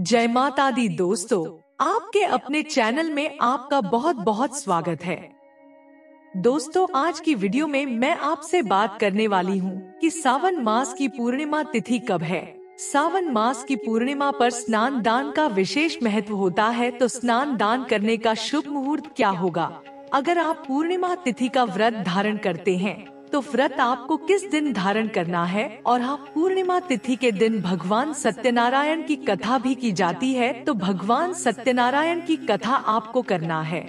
जय माता दी दोस्तों आपके अपने चैनल में आपका बहुत बहुत स्वागत है दोस्तों आज की वीडियो में मैं आपसे बात करने वाली हूँ कि सावन मास की पूर्णिमा तिथि कब है सावन मास की पूर्णिमा पर स्नान दान का विशेष महत्व होता है तो स्नान दान करने का शुभ मुहूर्त क्या होगा अगर आप पूर्णिमा तिथि का व्रत धारण करते हैं तो व्रत आपको किस दिन धारण करना है और हाँ पूर्णिमा तिथि के दिन भगवान सत्यनारायण की कथा भी की जाती है तो भगवान सत्यनारायण की कथा आपको करना है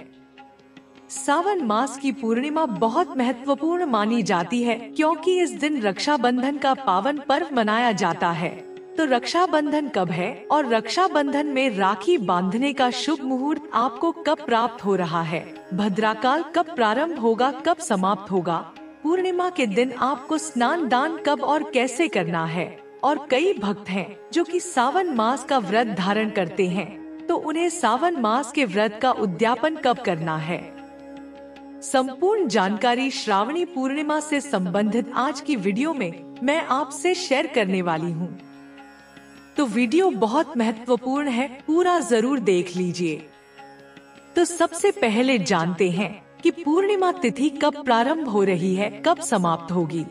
सावन मास की पूर्णिमा बहुत महत्वपूर्ण मानी जाती है क्योंकि इस दिन रक्षा बंधन का पावन पर्व मनाया जाता है तो रक्षा बंधन कब है और रक्षा बंधन में राखी बांधने का शुभ मुहूर्त आपको कब प्राप्त हो रहा है भद्राकाल कब प्रारंभ होगा कब समाप्त होगा पूर्णिमा के दिन आपको स्नान दान कब और कैसे करना है और कई भक्त हैं जो कि सावन मास का व्रत धारण करते हैं तो उन्हें सावन मास के व्रत का उद्यापन कब करना है संपूर्ण जानकारी श्रावणी पूर्णिमा से संबंधित आज की वीडियो में मैं आपसे शेयर करने वाली हूँ तो वीडियो बहुत महत्वपूर्ण है पूरा जरूर देख लीजिए तो सबसे पहले जानते हैं कि पूर्णिमा तिथि कब प्रारंभ हो रही है कब समाप्त होगी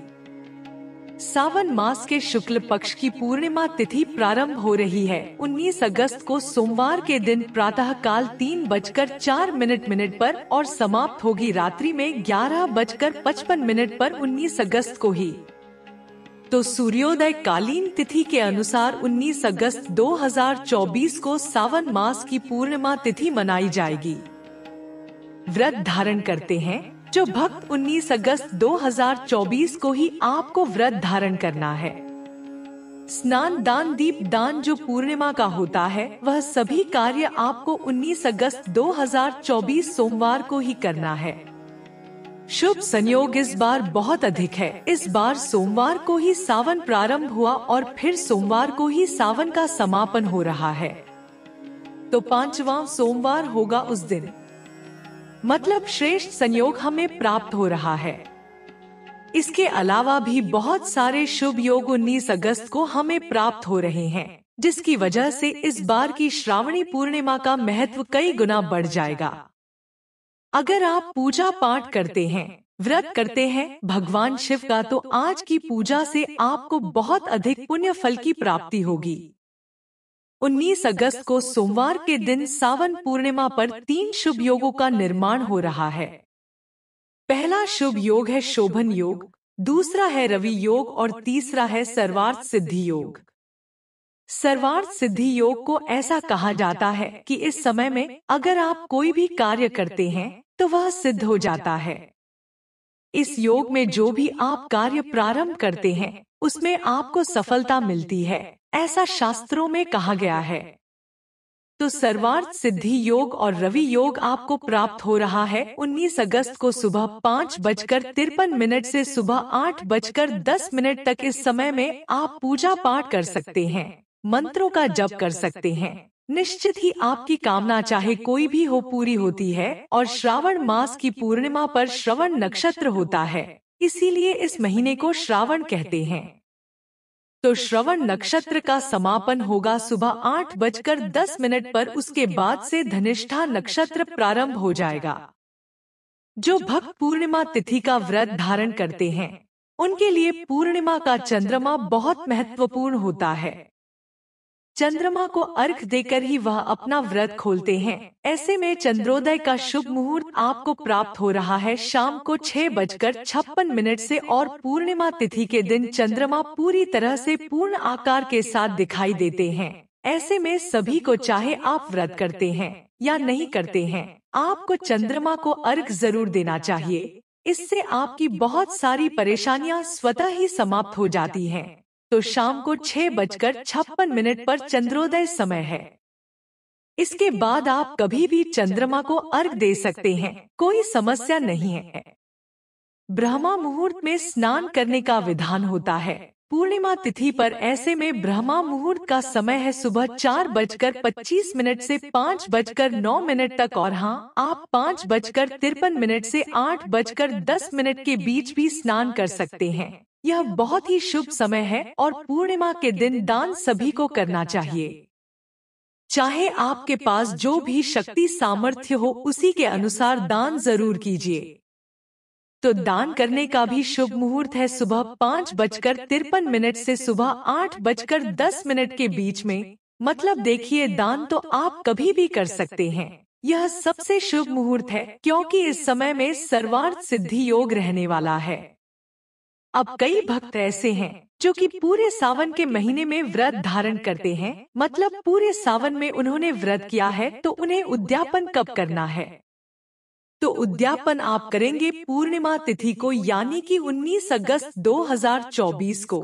सावन मास के शुक्ल पक्ष की पूर्णिमा तिथि प्रारंभ हो रही है 19 अगस्त को सोमवार के दिन प्रातः काल तीन बजकर चार मिनट मिनट पर और समाप्त होगी रात्रि में ग्यारह बजकर पचपन मिनट पर 19 अगस्त को ही तो सूर्योदय कालीन तिथि के अनुसार 19 अगस्त 2024 को सावन मास की पूर्णिमा तिथि मनाई जाएगी व्रत धारण करते हैं जो भक्त 19 अगस्त 2024 को ही आपको व्रत धारण करना है स्नान दान दीप दान जो पूर्णिमा का होता है वह सभी कार्य आपको 19 अगस्त 2024 सोमवार को ही करना है शुभ संयोग इस बार बहुत अधिक है इस बार सोमवार को ही सावन प्रारंभ हुआ और फिर सोमवार को ही सावन का समापन हो रहा है तो पांचवा सोमवार होगा उस दिन मतलब श्रेष्ठ संयोग हमें प्राप्त हो रहा है इसके अलावा भी बहुत सारे शुभ योग 19 अगस्त को हमें प्राप्त हो रहे हैं जिसकी वजह से इस बार की श्रावणी पूर्णिमा का महत्व कई गुना बढ़ जाएगा अगर आप पूजा पाठ करते हैं व्रत करते हैं भगवान शिव का तो आज की पूजा से आपको बहुत अधिक पुण्य फल की प्राप्ति होगी 19 अगस्त को सोमवार के दिन सावन पूर्णिमा पर तीन शुभ योगों का निर्माण हो रहा है पहला शुभ योग है शोभन योग दूसरा है रवि योग और तीसरा है सर्वार्थ सिद्धि योग सर्वार्थ सिद्धि योग को ऐसा कहा जाता है कि इस समय में अगर आप कोई भी कार्य करते हैं तो वह सिद्ध हो जाता है इस योग में जो भी आप कार्य प्रारंभ करते हैं उसमें आपको सफलता मिलती है ऐसा शास्त्रों में कहा गया है तो, तो सर्वार्थ सिद्धि योग और रवि योग आपको प्राप्त हो रहा है 19 अगस्त को सुबह पाँच बजकर तिरपन मिनट से सुबह आठ बजकर दस मिनट तक इस समय में आप पूजा पाठ कर सकते हैं मंत्रों का जप कर सकते हैं निश्चित ही आपकी कामना चाहे कोई भी हो पूरी होती है और श्रावण मास की पूर्णिमा पर श्रवण नक्षत्र होता है इसीलिए इस महीने को श्रावण कहते हैं तो श्रवण नक्षत्र का समापन होगा सुबह आठ बजकर दस मिनट पर उसके बाद से धनिष्ठा नक्षत्र प्रारंभ हो जाएगा जो भक्त पूर्णिमा तिथि का व्रत धारण करते हैं उनके लिए पूर्णिमा का चंद्रमा बहुत महत्वपूर्ण होता है चंद्रमा को अर्घ देकर ही वह अपना व्रत खोलते हैं ऐसे में चंद्रोदय का शुभ मुहूर्त आपको प्राप्त हो रहा है शाम को छह बजकर छप्पन मिनट से और पूर्णिमा तिथि के दिन चंद्रमा पूरी तरह से पूर्ण आकार के साथ दिखाई देते हैं ऐसे में सभी को चाहे आप व्रत करते हैं या नहीं करते हैं आपको चंद्रमा को अर्घ जरूर देना चाहिए इससे आपकी बहुत सारी परेशानियां स्वतः ही समाप्त हो जाती हैं। तो, तो शाम को छह बजकर छप्पन मिनट पर चंद्रोदय समय है इसके बाद आप कभी भी चंद्रमा को अर्घ दे सकते हैं कोई समस्या नहीं है ब्रह्मा मुहूर्त में स्नान करने का विधान होता है पूर्णिमा तिथि पर ऐसे में ब्रह्मा मुहूर्त का समय है सुबह चार बजकर पच्चीस मिनट से पाँच बजकर नौ मिनट तक और हाँ, हाँ आप पाँच बजकर तिरपन मिनट से आठ बजकर दस मिनट के बीच भी स्नान कर सकते हैं यह बहुत ही शुभ समय है और पूर्णिमा के दिन दान सभी को करना चाहिए चाहे आपके पास जो भी शक्ति सामर्थ्य हो उसी के अनुसार दान जरूर कीजिए तो दान करने का भी शुभ मुहूर्त है सुबह पाँच बजकर तिरपन मिनट से सुबह आठ बजकर दस मिनट के बीच में मतलब देखिए दान तो आप कभी भी कर सकते हैं यह सबसे शुभ मुहूर्त है क्योंकि इस समय में सर्वार्थ सिद्धि योग रहने वाला है अब कई भक्त ऐसे हैं जो कि पूरे सावन के महीने में व्रत धारण करते हैं मतलब पूरे सावन में उन्होंने व्रत किया है तो उन्हें उद्यापन कब करना है तो उद्यापन आप करेंगे पूर्णिमा तिथि को यानी कि 19 अगस्त 2024 को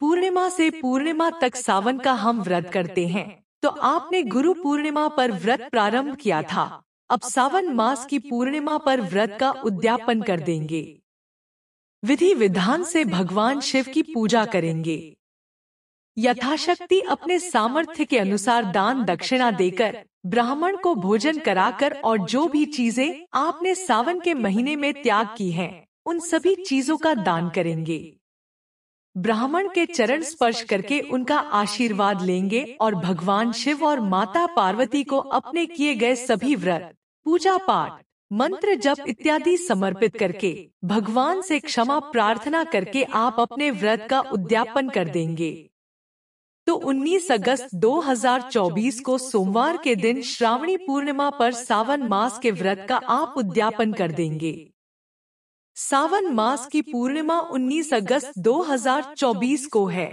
पूर्णिमा से पूर्णिमा तक सावन का हम व्रत करते हैं तो आपने गुरु पूर्णिमा पर व्रत प्रारंभ किया था अब सावन मास की पूर्णिमा पर व्रत का उद्यापन कर देंगे विधि विधान से भगवान शिव की पूजा करेंगे यथाशक्ति अपने सामर्थ्य के अनुसार दान दक्षिणा देकर ब्राह्मण को भोजन कराकर और जो भी चीजें आपने सावन के महीने में त्याग की हैं, उन सभी चीजों का दान करेंगे ब्राह्मण के चरण स्पर्श करके उनका आशीर्वाद लेंगे और भगवान शिव और माता पार्वती को अपने किए गए सभी व्रत पूजा पाठ मंत्र जप इत्यादि समर्पित करके भगवान से क्षमा प्रार्थना करके आप अपने व्रत का उद्यापन कर देंगे तो 19 तो अगस्त 2024 को सोमवार के दिन श्रावणी पूर्णिमा पर सावन मास के व्रत का आप उद्यापन कर देंगे सावन मास की पूर्णिमा 19 अगस्त 2024 को है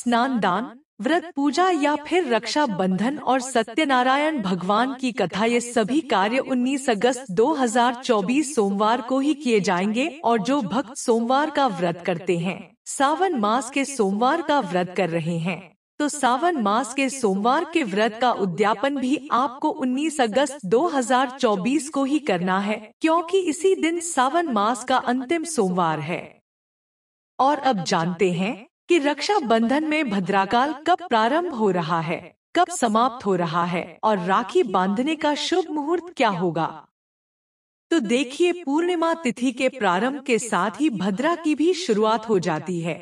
स्नान दान व्रत पूजा या फिर रक्षा बंधन और सत्यनारायण भगवान की कथा ये सभी कार्य 19 अगस्त 2024 सोमवार को ही किए जाएंगे और जो भक्त सोमवार का व्रत करते हैं सावन मास के सोमवार का व्रत कर रहे हैं तो सावन मास के सोमवार के व्रत का उद्यापन भी आपको 19 अगस्त 2024 को ही करना है क्योंकि इसी दिन सावन मास का अंतिम सोमवार है और अब जानते हैं कि रक्षा बंधन में भद्राकाल कब प्रारंभ हो रहा है कब समाप्त हो रहा है और राखी बांधने का शुभ मुहूर्त क्या होगा तो देखिए पूर्णिमा तिथि के प्रारंभ के साथ ही भद्रा की भी शुरुआत हो जाती है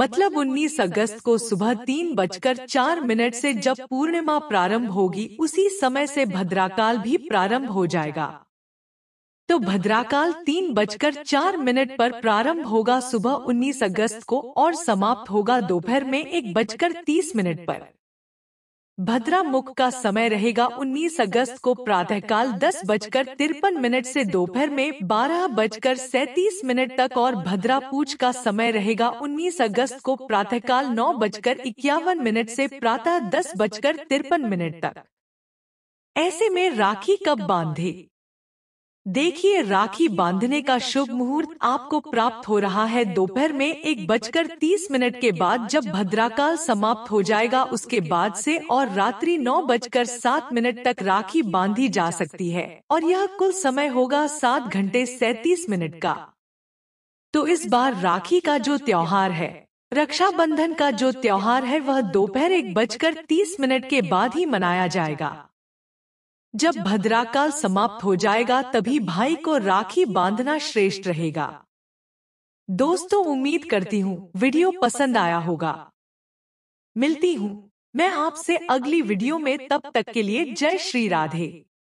मतलब 19 अगस्त को सुबह तीन बजकर चार मिनट से जब पूर्णिमा प्रारंभ होगी उसी समय से भद्राकाल भी प्रारंभ हो जाएगा तो भद्राकाल तीन बजकर चार मिनट पर प्रारंभ होगा सुबह 19 अगस्त को और समाप्त होगा दोपहर में एक बजकर तीस मिनट पर भद्रा मुख का समय रहेगा 19 अगस्त को प्रातःकाल दस बजकर तिरपन मिनट से दोपहर में बारह बजकर सैतीस मिनट तक और भद्रा पूछ का समय रहेगा 19 अगस्त को प्रातःकाल नौ बजकर इक्यावन मिनट से प्रातः दस बजकर तिरपन मिनट तक ऐसे में राखी कब बांधे देखिए राखी बांधने का शुभ मुहूर्त आपको प्राप्त हो रहा है दोपहर में एक बजकर तीस मिनट के बाद जब भद्राकाल समाप्त हो जाएगा उसके बाद से और रात्रि नौ बजकर सात मिनट तक राखी बांधी जा सकती है और यह कुल समय होगा सात घंटे सैतीस मिनट का तो, तो इस बार राखी का जो त्योहार है रक्षाबंधन का जो त्योहार है वह दोपहर एक बजकर तीस मिनट के बाद ही मनाया जाएगा जब भद्राकाल समाप्त हो जाएगा तभी भाई को राखी बांधना श्रेष्ठ रहेगा दोस्तों उम्मीद करती हूँ वीडियो पसंद आया होगा मिलती हूँ मैं आपसे अगली वीडियो में तब तक के लिए जय श्री राधे